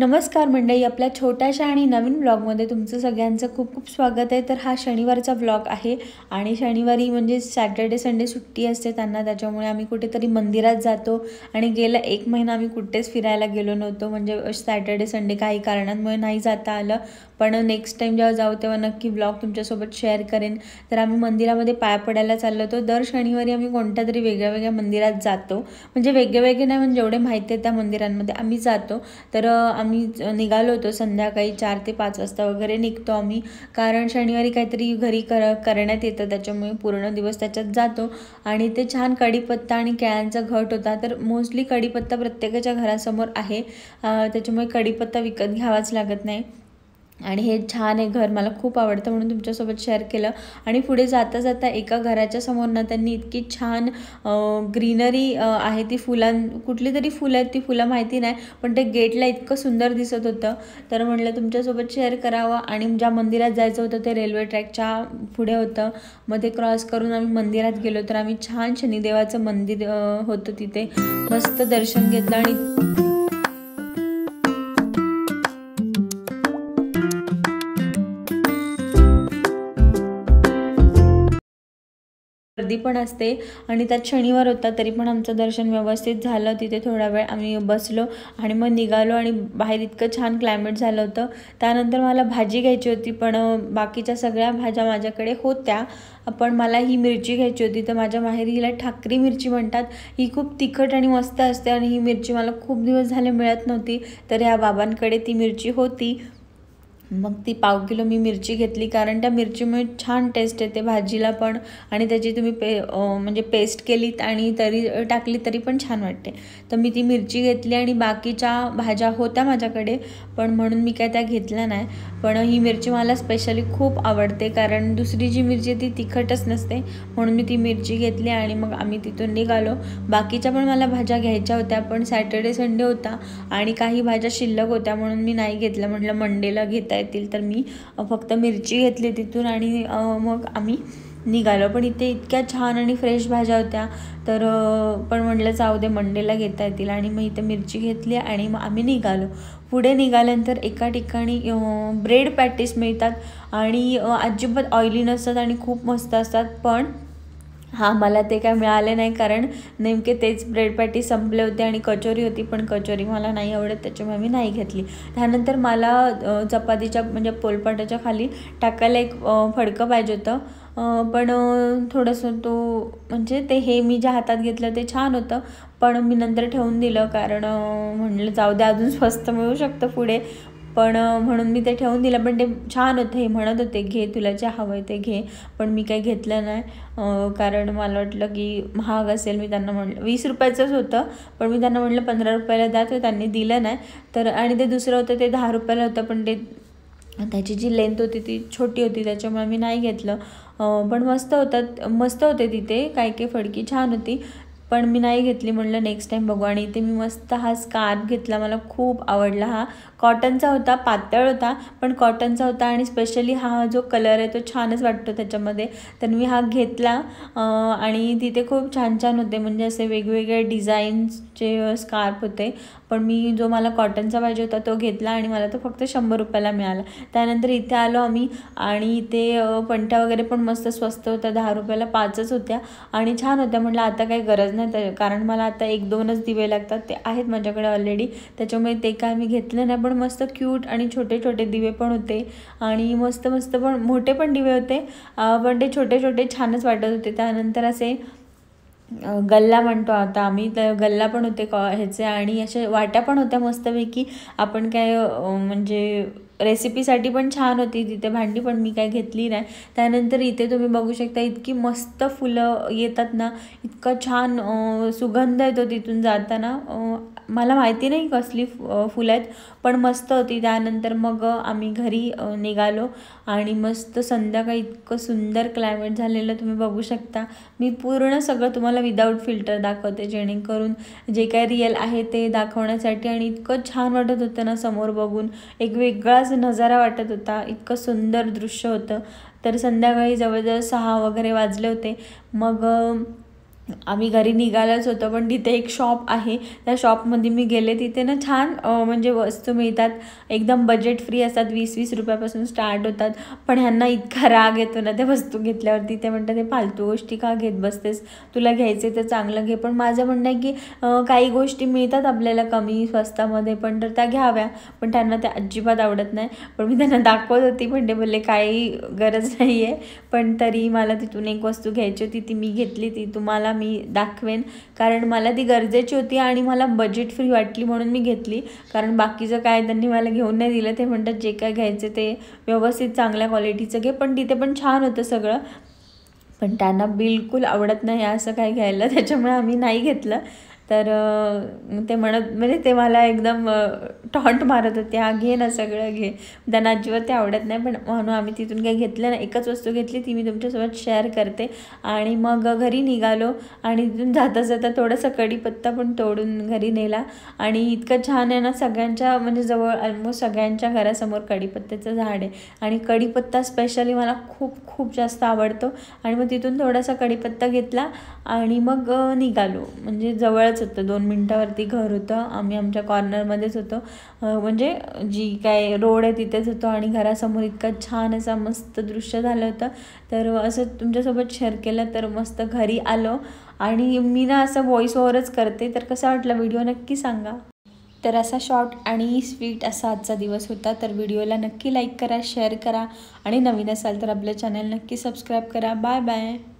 नमस्कार मंडळी आपल्या छोट्याशा आणि नवीन ब्लॉगमध्ये तुमचं सगळ्यांचं खूप खूप स्वागत आहे तर हा शनिवारचा ब्लॉग आहे आणि शनिवारी म्हणजे सॅटर्डे संडे सुट्टी असते त्यांना त्याच्यामुळे आम्ही कुठेतरी मंदिरात जातो आणि गेला एक महिना आम्ही कुठेच फिरायला गेलो नव्हतो म्हणजे सॅटर्डे संडे काही कारणांमुळे नाही जाता आलं पण नेक्स्ट टाईम जेव्हा जाऊ तेव्हा नक्की ब्लॉग तुमच्यासोबत शेअर करेन तर आम्ही मंदिरामध्ये पाया पडायला चाललो होतो दर शनिवारी आम्ही कोणत्या तरी वेगळ्या वेगळ्या मंदिरात जातो म्हणजे वेगळे वेगळे नाही म्हणजे जेवढे माहिती आहे त्या मंदिरांमध्ये आम्ही जातो तर आम्ही निघालो होतो संध्याकाळी चार ते पाच वाजता वगैरे निघतो आम्ही कारण शनिवारी काहीतरी घरी कर करण्यात येतं त्याच्यामुळे पूर्ण दिवस त्याच्यात जातो आणि ते छान कढीपत्ता आणि केळ्यांचा घट होता तर मोस्टली कढीपत्ता प्रत्येकाच्या घरासमोर आहे त्याच्यामुळे कढीपत्ता विकत घ्यावाच लागत नाही आणि हे छान आहे घर मला खूप आवडतं म्हणून तुमच्यासोबत शेअर केलं आणि पुढे जाता जाता एका घराच्या समोर ना त्यांनी इतकी छान ग्रीनरी आहे ती फुलां कुठली तरी फुलं आहेत ती फुलं माहिती नाही पण ते गेटला इतकं सुंदर दिसत होतं तर म्हटलं तुमच्यासोबत शेअर करावं आणि ज्या मंदिरात जायचं होतं ते रेल्वे ट्रॅकच्या पुढे होतं मग ते क्रॉस करून आम्ही मंदिरात गेलो तर आम्ही छान शनिदेवाचं मंदिर होतं तिथे मस्त दर्शन घेतलं आणि गर्दी पण असते आणि त्यात शनिवार होता तरी पण आमचं दर्शन व्यवस्थित झालं तिथे थोडा वेळ आम्ही बसलो आणि मग निघालो आणि बाहेर इतकं छान क्लायमेट झालं होतं त्यानंतर मला भाजी घ्यायची होती पण बाकीच्या सगळ्या भाज्या माझ्याकडे होत्या पण मला ही मिरची घ्यायची होती तर माझ्या माहेर हिला ठाकरी मिरची म्हणतात ही खूप तिखट आणि मस्त असते आणि ही मिरची मला खूप दिवस झाले मिळत नव्हती तर ह्या बाबांकडे ती मिरची होती मग ती पाव किलो मी मिरची घेतली कारण त्या मिरचीमुळे छान टेस्ट येते भाजीला पण आणि त्याची तुम्ही पे म्हणजे पेस्ट केलीत आणि तरी टाकली तरी पण छान वाटते तर मी ती मिरची घेतली आणि बाकीच्या भाज्या होत्या माझ्याकडे पण म्हणून मी काय त्या घेतल्या नाही पण ही मिरची मला स्पेशली खूप आवडते कारण दुसरी जी मिरची ती तिखटच नसते म्हणून मी ती मिरची घेतली आणि मग आम्ही तिथून निघालो बाकीच्या पण मला भाज्या घ्यायच्या होत्या पण सॅटर्डे संडे होता आणि काही भाज्या शिल्लक होत्या म्हणून मी नाही घेतलं म्हटलं मंडेला घेता येतील तर मी फक्त मिरची घेतली तिथून आणि मग आम्ही निघालो पण इथे इतक्या छान आणि फ्रेश भाज्या होत्या तर पण म्हटलं जाऊ दे मंडेला घेता येतील आणि मग इथे मिरची घेतली आणि मग आम्ही निघालो पुढे निघाल्यानंतर एका ठिकाणी ब्रेड पॅटीस मिळतात आणि अजिबात ऑइली नसतात आणि खूप मस्त असतात पण हां मला ते काय मिळाले नाही कारण नेमके तेच ब्रेड पॅटी संपले होते आणि कचोरी होती पण कचोरी मला नाही आवडत त्याच्यामुळे मी नाही घेतली त्यानंतर मला चपातीच्या म्हणजे पोलपाटाच्या खाली टाकायला एक फडकं पाहिजे होतं पण थोडंसं तो म्हणजे ते हे मी ज्या हातात घेतलं ते छान होतं पण मी नंतर ठेवून दिलं कारण म्हणलं जाऊ द्या अजून स्वस्त मिळू शकतं पुढे पण म्हणून मी ते ठेवून दिलं पण ते छान होतं हे म्हणत होते घे तुला जे हवं आहे ते घे पण मी काही घेतलं नाही कारण मला वाटलं की महाग असेल मी त्यांना म्हटलं वीस रुपयाचंच होतं पण मी त्यांना म्हटलं पंधरा रुपयाला द्या तर त्यांनी दिलं नाही तर आणि ते दुसरं होतं ते दहा रुपयाला होतं पण ते त्याची जी लेंथ होती ती छोटी होती त्याच्यामुळे मी नाही घेतलं पण मस्त होतात मस्त होते तिथे काय काय फडकी छान होती पण मी नाही घेतली म्हटलं नेक्स्ट टाईम बघू आणि इथे मी मस्त हा स्कार्फ घेतला मला खूप आवडला हा कॉटनचा होता पातळ होता पण कॉटनचा होता आणि स्पेशली हा जो कलर आहे तो छानच वाटतो त्याच्यामध्ये तर मी हा घेतला आणि तिथे खूप छान छान होते म्हणजे असे वेगवेगळे डिझाईन्सचे स्कार्फ होते पण मी जो मला कॉटनचा पाहिजे होता तो घेतला आणि मला तो फक्त शंभर रुपयाला मिळाला त्यानंतर इथे आलो आम्ही आणि इथे पंठ्या वगैरे पण मस्त स्वस्त होत्या दहा रुपयाला पाचच होत्या आणि छान होत्या म्हटलं आता काही गरज ना तर कारण मला आता एक दोनच दिवे लागतात ते आहेत माझ्याकडे ऑलरेडी त्याच्यामुळे ते काय मी घेतलं नाही पण मस्त क्यूट आणि छोटे छोटे दिवे पण होते आणि मस्त मस्त पण मोठे पण दिवे होते पण ते छोटे छोटे छानच वाटत होते त्यानंतर असे गल्ला म्हणतो आता आम्ही तर गल्ला पण होते कॉ ह्याचे आणि अशा वाट्या पण होत्या मस्तपैकी आपण काय म्हणजे रेसिपीसाठी पण छान होती तिथे भांडी पण मी काय घेतली नाही त्यानंतर इथे तुम्ही बघू शकता इतकी मस्त फुलं येतात ना इतका छान सुगंध येतो तिथून जाताना मला माहिती नाही कसली फुलं आहेत पण मस्त होती त्यानंतर मग आम्ही घरी निघालो आणि मस्त संध्याकाळी इतकं सुंदर क्लायमेट झालेलं तुम्ही बघू शकता मी पूर्ण सगळं तुम्हाला विदाऊट फिल्टर दाखवते जेणेकरून जे काय रिअल आहे ते दाखवण्यासाठी आणि इतकं छान वाटत होतं ना समोर बघून एक वेगळाच असं नजारा वाटत होता इतकं सुंदर दृश्य होतं तर संध्याकाळी जवळजवळ सहा वगैरे वाजले होते मग आम्ही घरी निघालंच होतो पण तिथे एक शॉप आहे त्या शॉपमध्ये मी गेले तिथे ना छान म्हणजे वस्तू मिळतात एकदम बजेट फ्री असतात वीस वीस रुपयापासून स्टार्ट होतात पण ह्यांना इतका राग येतो ना त्या वस्तू घेतल्यावरती ते म्हणतात ते फालतू गोष्टी का घेत बसतेस तुला घ्यायचे तर चांगलं घे पण माझं म्हणणं आहे की काही गोष्टी मिळतात आपल्याला कमी स्वस्तामध्ये पण तर त्या घ्याव्या पण त्यांना त्या अजिबात आवडत नाही पण मी त्यांना दाखवत होती पण ते बोलले काही गरज नाही आहे पण तरी मला तिथून एक वस्तू घ्यायची होती ती मी घेतली ती तुम्हाला मी दाखवेन कारण मला ती गरजेची होती आणि मला बजेट फ्री वाटली म्हणून मी घेतली कारण बाकीचं काय त्यांनी मला घेऊन नाही दिलं ते म्हणतात जे काय घ्यायचं ते व्यवस्थित चांगल्या क्वालिटीचं घे पण तिथे पण छान होतं सगळं पण त्यांना बिलकुल आवडत नाही असं काय घ्यायला त्याच्यामुळे आम्ही नाही घेतलं तर ते म्हणत म्हणजे ते मला एकदम टॉंट मारत होते हा घे ना सगळं घे त्यांना अजिबात ते आवडत नाही पण म्हणून आम्ही तिथून काही घेतलं ना एकच वस्तू घेतली ती मी तुमच्यासोबत शेअर करते आणि मग घरी निघालो आणि तिथून जाता जाता थोडासा कढीपत्ता पण तोडून घरी नेला आणि इतकं छान आहे ना सगळ्यांच्या म्हणजे जवळ ऑलमोस्ट सगळ्यांच्या घरासमोर कढीपत्त्याचं झाड आहे आणि कढीपत्ता स्पेशली मला खूप खूप जास्त आवडतो आणि मग तिथून थोडासा कढीपत्ता घेतला आणि मग निघालो म्हणजे जवळच जवळच होतं दोन मिनटावरती घर होतं आम्ही आमच्या कॉर्नरमध्येच होतो म्हणजे जी काय रोड आहे तिथेच होतो आणि घरासमोर इतका छान असा मस्त दृश्य झालं होतं तर असं तुमच्यासोबत शेअर केलं तर मस्त घरी आलो आणि मी ना असं व्हॉइस ओव्हरच करते तर कसा वाटला व्हिडिओ नक्की सांगा तर असा शॉर्ट आणि स्वीट असा आजचा दिवस होता तर व्हिडिओला नक्की लाईक करा शेअर करा आणि नवीन असाल तर आपलं चॅनल नक्की सबस्क्राईब करा बाय बाय